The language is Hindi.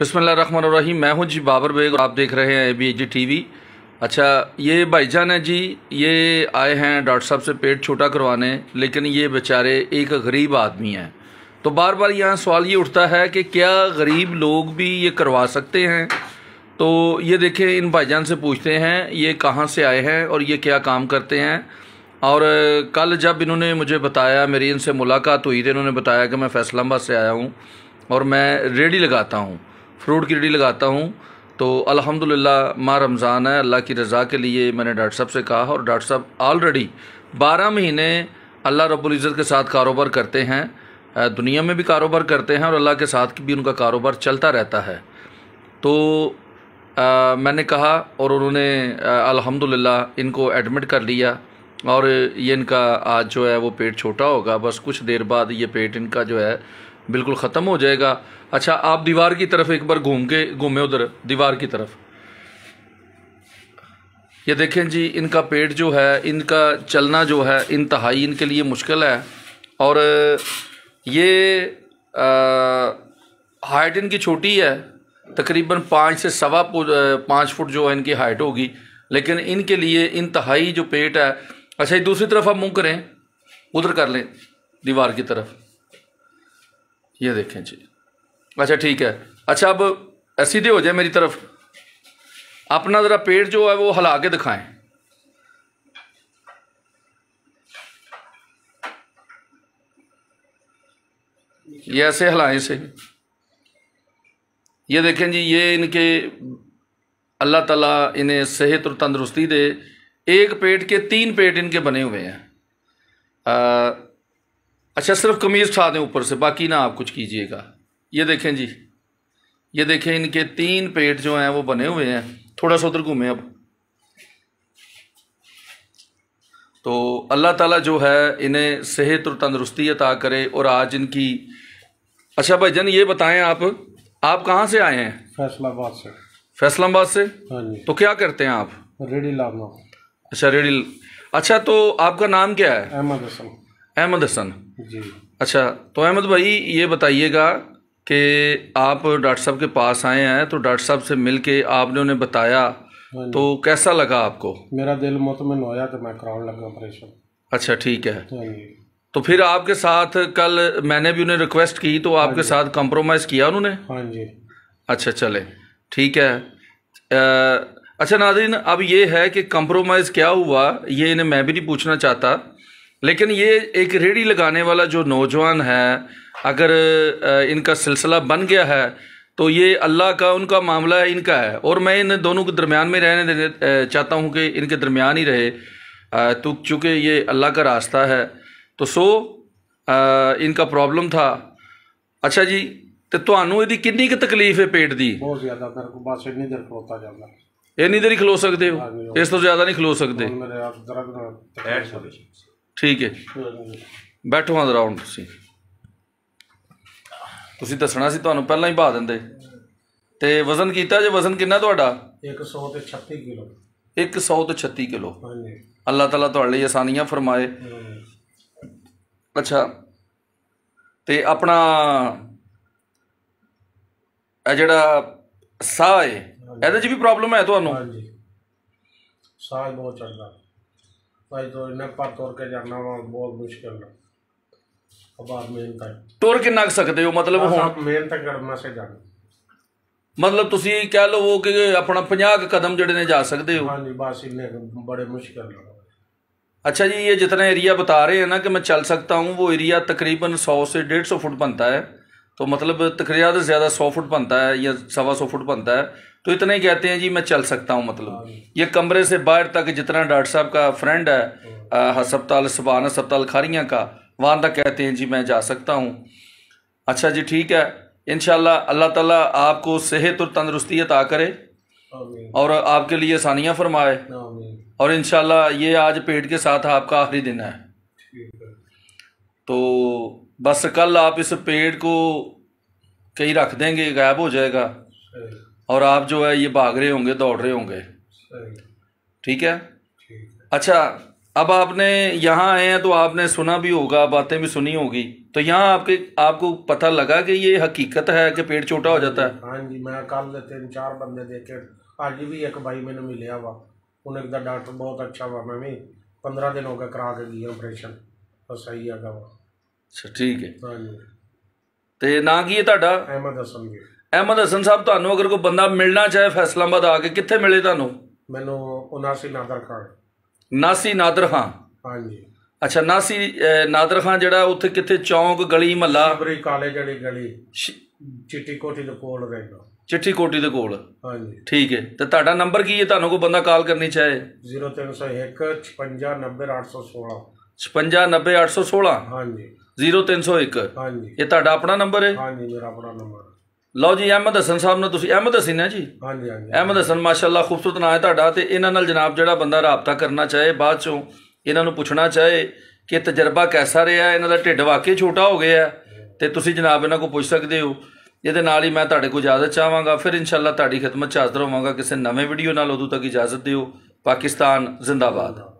बसमीम मैं हूँ जी बाबर बेग और आप देख रहे हैं A B G T V अच्छा ये भाईजान है जी ये आए हैं डॉक्टर साहब से पेट छोटा करवाने लेकिन ये बेचारे एक गरीब आदमी हैं तो बार बार यहाँ सवाल ये उठता है कि क्या गरीब लोग भी ये करवा सकते हैं तो ये देखें इन भाईजान से पूछते हैं ये कहाँ से आए हैं और ये क्या काम करते हैं और कल जब इन्होंने मुझे बताया मेरी इनसे मुलाकात हुई थी तो इन्होंने बताया कि मैं फैसलाबाद से आया हूँ और मैं रेडी लगाता हूँ फ्रूट की रेडी लगाता हूँ तो अल्हम्दुलिल्लाह माह रमज़ान है अल्लाह की रज़ा के लिए मैंने डॉक्टर साहब से कहा और डॉक्टर साहब ऑलरेडी बारह महीने अल्लाह रबुल्ज़त के साथ कारोबार करते हैं दुनिया में भी कारोबार करते हैं और अल्लाह के साथ भी उनका कारोबार चलता रहता है तो आ, मैंने कहा और उन्होंने अल्हम्दुलिल्लाह इनको एडमिट कर लिया और ये इनका आज जो है वो पेट छोटा होगा बस कुछ देर बाद ये पेट इनका जो है बिल्कुल ख़त्म हो जाएगा अच्छा आप दीवार की तरफ एक बार घूम के घूमे उधर दीवार की तरफ ये देखें जी इनका पेट जो है इनका चलना जो है इंतहाई इनके लिए मुश्किल है और ये हाइट इनकी छोटी है तकरीबन पाँच से सवा पाँच फुट जो है इनकी हाइट होगी लेकिन इनके लिए इंतहाई जो पेट है अच्छा दूसरी तरफ आप मुँह करें उधर कर लें दीवार की तरफ ये देखें जी अच्छा ठीक है अच्छा अब सीधे हो जाए मेरी तरफ अपना ज़रा पेट जो है वो हला के दिखाएं ये ऐसे हलाएं से ये देखें जी ये इनके अल्लाह ताला इन्हें सेहत और तंदरुस्ती दे एक पेट के तीन पेट इनके बने हुए हैं अच्छा सिर्फ कमीज़ उठा दें ऊपर से बाकी ना आप कुछ कीजिएगा ये देखें जी ये देखें इनके तीन पेट जो हैं वो बने हुए हैं थोड़ा सा उधर घूमें अब तो अल्लाह ताला जो है इन्हें सेहत और तंदरुस्ती अता करे और आज इनकी अच्छा भाई जन ये बताएं आप आप कहाँ से आए हैं फैसलाबाद से फैसलाबाद से हाँ तो क्या करते हैं आप रेडी लाभ अच्छा रेडी अच्छा तो आपका नाम क्या है अहमद हसन अहमद हसन जी अच्छा तो अहमद भाई ये बताइएगा कि आप डॉक्टर साहब के पास आए हैं तो डॉक्टर साहब से मिल के आपने उन्हें बताया हाँ तो कैसा लगा आपको मेरा दिल मुतमिन होया तो मैं कराने लगा ऑपरेशन अच्छा ठीक है हाँ तो फिर आपके साथ कल मैंने भी उन्हें रिक्वेस्ट की तो आपके हाँ साथ कॉम्प्रोमाइज़ किया उन्होंने हाँ जी अच्छा चले ठीक है आ, अच्छा नादरीन अब ये है कि कम्प्रोमाइज क्या हुआ ये इन्हें मैं भी नहीं पूछना चाहता लेकिन ये एक रेडी लगाने वाला जो नौजवान है अगर इनका सिलसिला बन गया है तो ये अल्लाह का उनका मामला है इनका है और मैं इन दोनों के दरमियान में रहने देने चाहता हूँ कि इनके दरमियान ही रहे तो चूँकि ये अल्लाह का रास्ता है तो सो इनका प्रॉब्लम था अच्छा जी तो ਤੁਹਾਨੂੰ ਇਹਦੀ कि तकलीफ है पेट की ਦੀ ਬਹੁਤ ਜ਼ਿਆਦਾ ਦਰਦ ਬਸ ਇੰਨੀ ਦੇਰ ਖਲੋਤਾ ਜਾਂਦਾ ਇੰਨੀ ਦੇਰ ਹੀ ਠੀਕ ਹੈ ਬੈਠੋ ਹਾਂ ਜਰਾ ਹੁਣ ਤੁਸੀਂ ਤੁਸੀਂ ਦੱਸਣਾ ਸੀ ਤੁਹਾਨੂੰ ਪਹਿਲਾਂ ਹੀ ਭਾ ਦਿੰਦੇ ਤੇ ਵਜ਼ਨ ਕੀਤਾ ਜੇ ਵਜ਼ਨ ਕਿੰਨਾ ਤੁਹਾਡਾ 136 ਕਿਲੋ 136 ਕਿਲੋ ਹਾਂਜੀ ਅੱਲਾਹ ਤਾਲਾ ਤੁਹਾਡੇ ਲਈ ਆਸਾਨੀਆਂ ਫਰਮਾਏ ਅੱਛਾ ਤੇ ਆਪਣਾ ਇਹ ਜਿਹੜਾ ਸਾਹ ਹੈ ਇਹਦੇ 'ਚ ਵੀ ਪ੍ਰੋਬਲਮ ਹੈ ਤੁਹਾਨੂੰ ਹਾਂਜੀ ਸਾਹ ਬਹੁਤ ਚੜਦਾ ਭਾਈ ਤੋਂ ਇਹਨੇ ਪਰ ਤੁਰ ਕੇ ਜਾਣਾ ਵਾ ਬਹੁਤ ਮੁਸ਼ਕਿਲ ਹੈ ਅਬਾਰ ਮੇਨ ਤੱਕ ਟੁਰ ਕਿੰਨਾ ਕੁ ਸਕਦੇ ਹੋ ਮਤਲਬ ਹੁਣ ਆਪ ਮੇਨ ਤੱਕ ਕਰਨਾ ਸੇ ਜਾਣਾ ਮਤਲਬ ਤੁਸੀਂ ਕਹਿ ਲਵੋ ਕਿ ਆਪਣਾ 50 ਕੁ ਕਦਮ ਜਿਹੜੇ ਨੇ ਜਾ ਸਕਦੇ ਹੋ ਹਾਂਜੀ ਬਸ ਇਹਨੇ ਬੜੇ ਮੁਸ਼ਕਿਲ ਹੈ अच्छा जी ये जितना एरिया बता रहे हैं ना कि मैं चल सकता हूँ वो एरिया तकरीबन 100 से 150 फुट बनता है तो मतलब तकरीबन से ज़्यादा सौ फुट बनता है या सवा सौ फुट बनता है तो इतना ही कहते हैं जी मैं चल सकता हूँ मतलब हाँ ये कमरे से बाहर तक जितना डॉक्टर साहब का फ्रेंड है हस्पताल हाँ। सुबहान हस्पताल खारियाँ का वहाँ तक कहते हैं जी मैं जा सकता हूँ अच्छा जी ठीक है इन अल्लाह ताला आपको सेहत और तंदरुस्ती अता करे और आपके लिए आसानियाँ फरमाए और इन ये आज पेट के साथ आपका आखिरी दिन है तो बस कल आप इस पेड़ को कहीं रख देंगे गायब हो जाएगा और आप जो है ये भाग रहे होंगे दौड़ रहे होंगे ठीक है अच्छा अब आपने यहाँ आए हैं तो आपने सुना भी होगा बातें भी सुनी होगी तो यहाँ आपके आपको पता लगा कि ये हकीकत है कि पेड़ छोटा हो जाता है हाँ जी मैं कल तीन चार बंदे देखे आज भी एक भाई मैंने मिले वा उन्हें डॉक्टर बहुत अच्छा वा मैं भी पंद्रह दिन हो गया करा के गई ऑपरेशन तो सही है वह ਅੱਛਾ ਠੀਕ ਹੈ ਹਾਂਜੀ ਤੇ ਨਾਂ ਕੀ ਹੈ ਤੁਹਾਡਾ ਅਹਿਮਦ ਹਸਨ ਜੀ ਅਹਿਮਦ ਹਸਨ ਸਾਹਿਬ ਤੁਹਾਨੂੰ ਅਗਰ ਕੋਈ ਬੰਦਾ ਮਿਲਣਾ ਚਾਹੇ ਫੈਸਲਾਬਾਦ ਆ ਕੇ ਕਿੱਥੇ ਮਿਲੇ ਤੁਹਾਨੂੰ ਮੈਨੂੰ 79 ਨਾਦਰ ਖਾਨ ਨਾਸੀ ਨਾਦਰ ਖਾਨ ਹਾਂਜੀ ਅੱਛਾ ਨਾਸੀ ਨਾਦਰ ਖਾਨ ਜਿਹੜਾ ਉੱਥੇ ਕਿੱਥੇ ਚੌਂਕ ਗਲੀ ਮਹੱਲਾ ਬਰੀ ਕਾਲਜ ਵਾਲੀ ਗਲੀ ਚਿੱਟੀ ਕੋਟੀ ਦੇ ਕੋਲ ਰਹਿੰਦਾ ਚਿੱਟੀ ਕੋਟੀ ਦੇ ਕੋਲ ਹਾਂਜੀ ਠੀਕ ਹੈ ਤੇ ਤੁਹਾਡਾ ਨੰਬਰ ਕੀ ਹੈ ਤੁਹਾਨੂੰ ਕੋਈ ਬੰਦਾ ਕਾਲ ਕਰਨੀ ਚਾਹੇ 0301 5690 816 56 816 ਹਾਂਜੀ 0301 ਹਾਂਜੀ ਇਹ ਤੁਹਾਡਾ ਆਪਣਾ ਨੰਬਰ ਹੈ ਹਾਂਜੀ ਮੇਰਾ ਆਪਣਾ ਨੰਬਰ ਲਓ ਜੀ ਅਹਿਮਦ ਹਸਨ ਸਾਹਿਬ ਨੂੰ ਤੁਸੀਂ ਅਹਿਮਦ ਹਸਨ ਹੈ ਜੀ ਹਾਂਜੀ ਹਾਂਜੀ ਅਹਿਮਦ ਹਸਨ ਮਾਸ਼ਾਅੱਲਾ ਖੂਬਸੂਰਤ ਨਾਮ ਹੈ ਤੁਹਾਡਾ ਤੇ ਇਹਨਾਂ ਨਾਲ ਜਨਾਬ ਜਿਹੜਾ ਬੰਦਾ ਰਾਬਤਾ ਕਰਨਾ ਚਾਹੇ ਬਾਅਦ ਚੋਂ ਇਹਨਾਂ ਨੂੰ ਪੁੱਛਣਾ ਚਾਹੇ ਕਿ ਤਜਰਬਾ ਕੈਸਾ ਰਿਹਾ ਇਹਨਾਂ ਦਾ ਢਿੱਡ ਵਾਕਈ ਛੋਟਾ ਹੋ ਗਿਆ ਤੇ ਤੁਸੀਂ ਜਨਾਬ ਇਹਨਾਂ ਕੋਲ ਪੁੱਛ ਸਕਦੇ ਹੋ ਇਹਦੇ ਨਾਲ ਹੀ ਮੈਂ ਤੁਹਾਡੇ ਕੋਲ ਇਜਾਜ਼ਤ ਚਾਹਾਂਗਾ ਫਿਰ ਇਨਸ਼ਾਅੱਲਾ ਤੁਹਾਡੀ ਖidmat ਚ ਹਾਜ਼ਰ ਹੋਵਾਂਗਾ ਕਿਸੇ ਨਵੇਂ ਵੀਡੀਓ ਨਾਲ ਉਦੋਂ ਤੱਕ ਇਜਾਜ਼ਤ ਦਿਓ ਪਾਕਿਸਤਾਨ ਜ਼ਿੰਦਾਬਾਦ